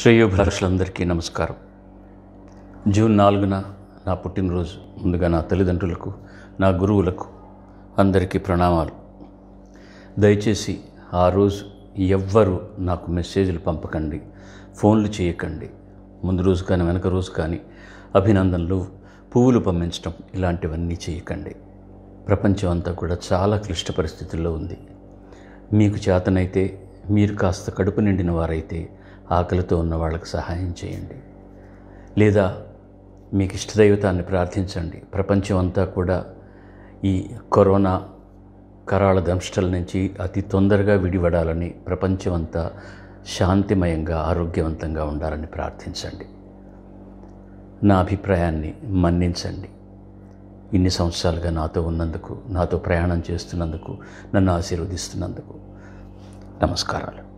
శ్రేయోభిలాషులందరికీ నమస్కారం జూన్ నాలుగున నా పుట్టినరోజు ముందుగా నా తల్లిదండ్రులకు నా గురువులకు అందరికీ ప్రణామాలు దయచేసి ఆ రోజు ఎవ్వరు నాకు మెసేజ్లు పంపకండి ఫోన్లు చేయకండి ముందు రోజు కానీ వెనక రోజు కానీ అభినందనలు పువ్వులు పంపించడం ఇలాంటివన్నీ చేయకండి ప్రపంచం అంతా కూడా చాలా క్లిష్ట పరిస్థితుల్లో ఉంది మీకు చేతనైతే మీరు కాస్త కడుపు నిండిన వారైతే ఆకలితో ఉన్న వాళ్ళకి సహాయం చేయండి లేదా మీకు ఇష్టదైవతాన్ని ప్రార్థించండి ప్రపంచం అంతా కూడా ఈ కరోనా కరాళ దంష్టల నుంచి అతి తొందరగా విడివడాలని ప్రపంచం అంతా శాంతిమయంగా ఆరోగ్యవంతంగా ఉండాలని ప్రార్థించండి నా అభిప్రాయాన్ని మన్నించండి ఇన్ని సంవత్సరాలుగా నాతో ఉన్నందుకు నాతో ప్రయాణం చేస్తున్నందుకు నన్ను ఆశీర్వదిస్తున్నందుకు నమస్కారాలు